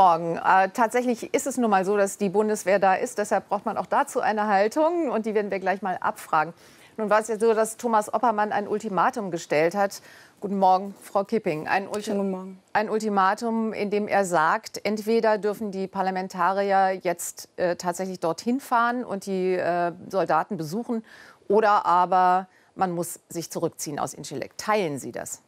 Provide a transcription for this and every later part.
Morgen. Äh, tatsächlich ist es nun mal so, dass die Bundeswehr da ist. Deshalb braucht man auch dazu eine Haltung und die werden wir gleich mal abfragen. Nun war es ja so, dass Thomas Oppermann ein Ultimatum gestellt hat. Guten Morgen, Frau Kipping. Ein, Ulti ein Ultimatum, in dem er sagt, entweder dürfen die Parlamentarier jetzt äh, tatsächlich dorthin fahren und die äh, Soldaten besuchen oder aber man muss sich zurückziehen aus Inschelek. Teilen Sie das?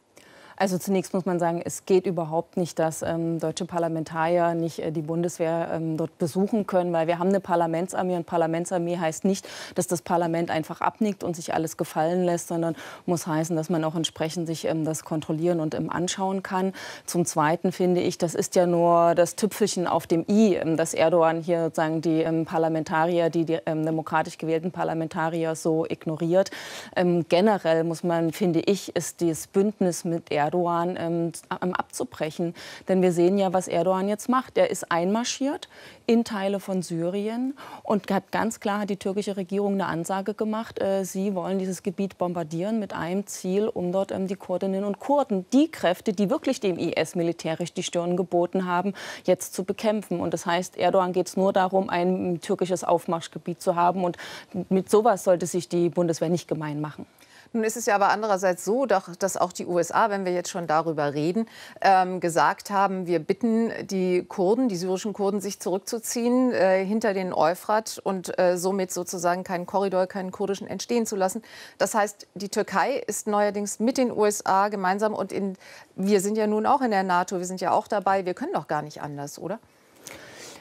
Also zunächst muss man sagen, es geht überhaupt nicht, dass ähm, deutsche Parlamentarier nicht äh, die Bundeswehr ähm, dort besuchen können, weil wir haben eine Parlamentsarmee und Parlamentsarmee heißt nicht, dass das Parlament einfach abnickt und sich alles gefallen lässt, sondern muss heißen, dass man auch entsprechend sich ähm, das kontrollieren und ähm, anschauen kann. Zum Zweiten finde ich, das ist ja nur das Tüpfelchen auf dem i, ähm, dass Erdogan hier sozusagen die ähm, Parlamentarier, die, die demokratisch gewählten Parlamentarier so ignoriert. generell muss man, finde ich, ist dieses Bündnis mit Erdogan Erdogan ähm, abzubrechen. Denn wir sehen ja, was Erdogan jetzt macht. Er ist einmarschiert in Teile von Syrien und hat ganz klar die türkische Regierung eine Ansage gemacht, äh, sie wollen dieses Gebiet bombardieren mit einem Ziel, um dort ähm, die Kurdinnen und Kurden, die Kräfte, die wirklich dem IS militärisch die Stirn geboten haben, jetzt zu bekämpfen. Und das heißt, Erdogan geht es nur darum, ein türkisches Aufmarschgebiet zu haben. Und mit sowas sollte sich die Bundeswehr nicht gemein machen. Nun ist es ja aber andererseits so, dass auch die USA, wenn wir jetzt schon darüber reden, ähm, gesagt haben, wir bitten die Kurden, die syrischen Kurden, sich zurückzuziehen äh, hinter den Euphrat und äh, somit sozusagen keinen Korridor, keinen kurdischen entstehen zu lassen. Das heißt, die Türkei ist neuerdings mit den USA gemeinsam und in, wir sind ja nun auch in der NATO, wir sind ja auch dabei, wir können doch gar nicht anders, oder?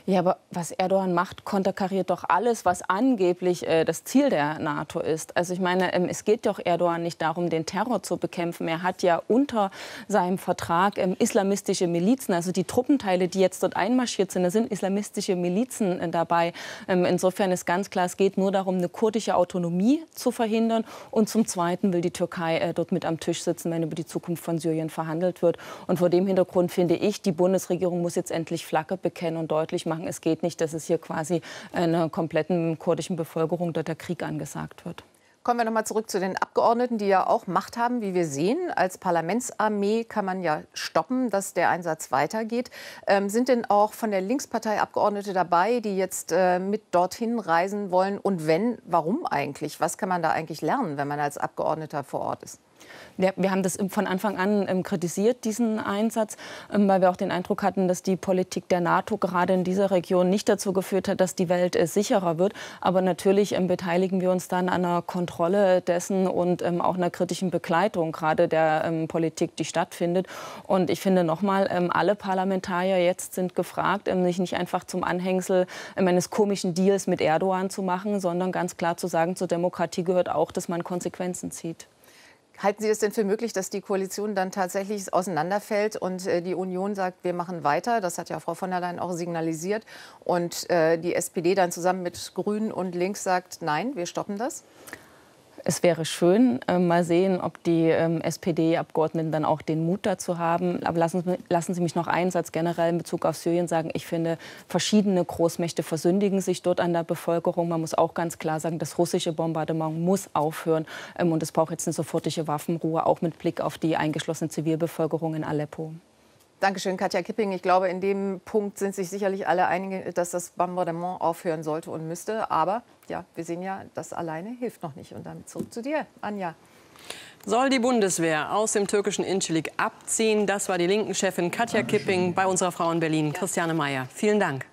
Ja, aber was Erdogan macht, konterkariert doch alles, was angeblich äh, das Ziel der NATO ist. Also ich meine, ähm, es geht doch Erdogan nicht darum, den Terror zu bekämpfen. Er hat ja unter seinem Vertrag ähm, islamistische Milizen, also die Truppenteile, die jetzt dort einmarschiert sind, da sind islamistische Milizen äh, dabei. Ähm, insofern ist ganz klar, es geht nur darum, eine kurdische Autonomie zu verhindern. Und zum Zweiten will die Türkei äh, dort mit am Tisch sitzen, wenn über die Zukunft von Syrien verhandelt wird. Und vor dem Hintergrund finde ich, die Bundesregierung muss jetzt endlich Flagge bekennen und deutlich machen, machen. Es geht nicht, dass es hier quasi einer kompletten kurdischen Bevölkerung dort der Krieg angesagt wird. Kommen wir nochmal zurück zu den Abgeordneten, die ja auch Macht haben, wie wir sehen. Als Parlamentsarmee kann man ja stoppen, dass der Einsatz weitergeht. Ähm, sind denn auch von der Linkspartei Abgeordnete dabei, die jetzt äh, mit dorthin reisen wollen? Und wenn, warum eigentlich? Was kann man da eigentlich lernen, wenn man als Abgeordneter vor Ort ist? wir haben das von Anfang an ähm, kritisiert, diesen Einsatz, ähm, weil wir auch den Eindruck hatten, dass die Politik der NATO gerade in dieser Region nicht dazu geführt hat, dass die Welt äh, sicherer wird. Aber natürlich ähm, beteiligen wir uns dann an einer Kontrolle dessen und auch einer kritischen Begleitung gerade der Politik, die stattfindet. Und ich finde nochmal, alle Parlamentarier jetzt sind gefragt, sich nicht einfach zum Anhängsel eines komischen Deals mit Erdogan zu machen, sondern ganz klar zu sagen, zur Demokratie gehört auch, dass man Konsequenzen zieht. Halten Sie es denn für möglich, dass die Koalition dann tatsächlich auseinanderfällt und äh, die Union sagt, wir machen weiter? Das hat ja Frau von der Leyen auch signalisiert. Und äh, die SPD dann zusammen mit Grünen und Links sagt, nein, wir stoppen das? es wäre schön, äh, mal sehen, ob die ähm, SPD-Abgeordneten dann auch den Mut dazu haben. Aber lassen Sie, lassen Sie mich noch einen Satz generell in Bezug auf Syrien sagen. Ich finde, verschiedene Großmächte versündigen sich dort an der Bevölkerung. Man muss auch ganz klar sagen, das russische Bombardement muss aufhören. Ähm, und es braucht jetzt eine sofortige Waffenruhe, auch mit Blick auf die eingeschlossene Zivilbevölkerung in Aleppo. Dankeschön, Katja Kipping. Ich glaube, in dem Punkt sind sich sicherlich alle einig, dass das Bombardement aufhören sollte und müsste. Aber ja, wir sehen ja, das alleine hilft noch nicht. Und dann zurück zu dir, Anja. Soll die Bundeswehr aus dem türkischen Incelik abziehen? Das war die linken Chefin Katja Kipping bei unserer Frau in Berlin, Christiane Meyer. Vielen Dank.